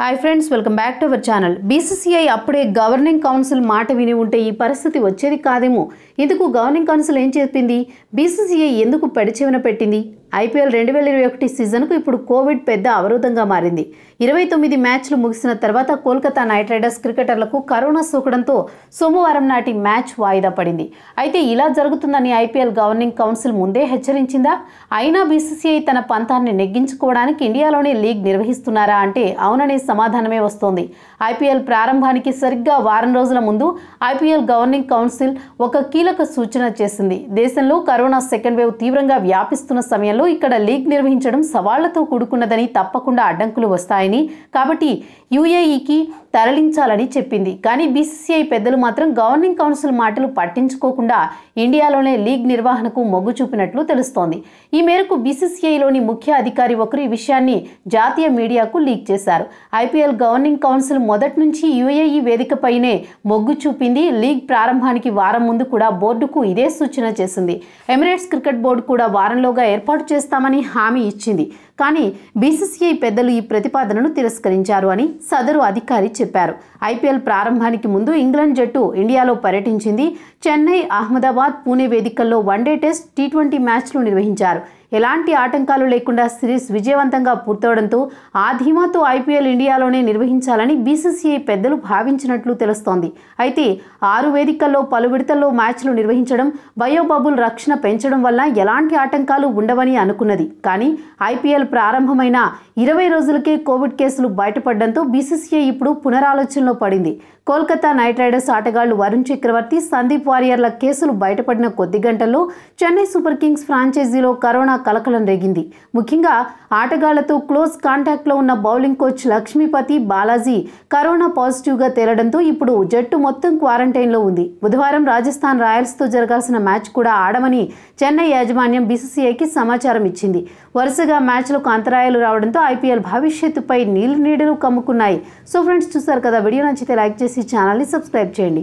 hi friends welcome back to our channel BCCI అప్పుడే governing council మాట విని ఉంటే ఈ పరిస్థితి వచ్చేది కాదేమో ఇందుకు గవర్నింగ్ కౌన్సిల్ ఏం చెప్పింది బీసీసీఐ ఎందుకు పెడిచెవిన పెట్టింది ఐపీఎల్ రెండు వేల ఇరవై ఒకటి సీజన్కు ఇప్పుడు కోవిడ్ పెద్ద అవరోధంగా మారింది ఇరవై తొమ్మిది మ్యాచ్లు ముగిసిన తర్వాత కోల్కతా నైట్ రైడర్స్ క్రికెటర్లకు కరోనా సోకడంతో సోమవారం నాటి మ్యాచ్ వాయిదా పడింది అయితే ఇలా జరుగుతుందని ఐపీఎల్ గవర్నింగ్ కౌన్సిల్ ముందే హెచ్చరించిందా అయినా బీసీసీఐ తన పంతాన్ని నెగ్గించుకోవడానికి ఇండియాలోనే లీగ్ నిర్వహిస్తున్నారా అంటే అవుననే సమాధానమే వస్తోంది ఐపీఎల్ ప్రారంభానికి సరిగ్గా వారం రోజుల ముందు ఐపీఎల్ గవర్నింగ్ కౌన్సిల్ ఒక కీలక సూచన చేసింది దేశంలో కరోనా సెకండ్ వేవ్ తీవ్రంగా వ్యాపిస్తున్న సమయంలో నేపథ్యంలో ఇక్కడ లీగ్ నిర్వహించడం సవాళ్లతో కూడుకున్నదని తప్పకుండా అడ్డంకులు వస్తాయని కాబట్టి యుఏఈకి తరలించాలని చెప్పింది కానీ బీసీసీఐ పెద్దలు మాత్రం గవర్నింగ్ కౌన్సిల్ మాటలు పట్టించుకోకుండా ఇండియాలోనే లీగ్ నిర్వహణకు మొగ్గు చూపినట్లు తెలుస్తోంది ఈ మేరకు బీసీసీఐలోని ముఖ్య అధికారి ఒకరు ఈ విషయాన్ని జాతీయ మీడియాకు లీక్ చేశారు ఐపీఎల్ గవర్నింగ్ కౌన్సిల్ మొదటి నుంచి యుఏఈ వేదికపైనే మొగ్గు చూపింది లీగ్ ప్రారంభానికి వారం ముందు కూడా బోర్డుకు ఇదే సూచన చేసింది ఎమిరేట్స్ క్రికెట్ బోర్డు కూడా వారంలోగా ఏర్పాటు చేస్తామని హామీ ఇచ్చింది కానీ బీసీసీఐ పెద్దలు ఈ ప్రతిపాదనను తిరస్కరించారు అని సదరు అధికారి చెప్పారు ఐపీఎల్ ప్రారంభానికి ముందు ఇంగ్లాండ్ జట్టు ఇండియాలో పర్యటించింది చెన్నై అహ్మదాబాద్ పూణే వేదికల్లో వన్డే టెస్ట్ టీ ట్వంటీ మ్యాచ్లు నిర్వహించారు ఎలాంటి ఆటంకాలు లేకుండా సిరీస్ విజయవంతంగా పూర్తవడంతో ఆ ధీమాతో ఐపీఎల్ ఇండియాలోనే నిర్వహించాలని బీసీసీఐ పెద్దలు భావించినట్లు తెలుస్తోంది అయితే ఆరు వేదికల్లో పలు విడతల్లో మ్యాచ్లు నిర్వహించడం బయోబబుల్ రక్షణ పెంచడం వల్ల ఎలాంటి ఆటంకాలు ఉండవని అనుకున్నది కానీ ఐపీఎల్ ప్రారంభమైన ఇరవై రోజులకే కోవిడ్ కేసులు బయటపడడంతో బీసీసీఐ ఇప్పుడు పునరాలోచనలో పడింది కోల్కతా నైట్ రైడర్స్ ఆటగాళ్లు వరుణ్ చక్రవర్తి సందీప్ వారియర్ల కేసులు బయటపడిన కొద్ది గంటల్లో చెన్నై సూపర్ కింగ్స్ ఫ్రాంచైజీలో కరోనా కలకలం రేగింది ముఖ్యంగా ఆటగాళ్లతో క్లోజ్ కాంటాక్ట్లో ఉన్న bowling coach Lakshmipathy Balaji corona పాజిటివ్గా తేలడంతో ఇప్పుడు జట్టు మొత్తం క్వారంటైన్లో ఉంది బుధవారం రాజస్థాన్ రాయల్స్తో జరగాల్సిన మ్యాచ్ కూడా ఆడమని చెన్నై యాజమాన్యం బీసీసీఐకి సమాచారం ఇచ్చింది వరుసగా మ్యాచ్లకు అంతరాయాలు రావడంతో ఐపీఎల్ భవిష్యత్తుపై నీళ్లు నీడలు కమ్ముకున్నాయి సో ఫ్రెండ్స్ చూసారు కదా వీడియో నచ్చితే లైక్ చేసి ఛానల్ని సబ్స్క్రైబ్ చేయండి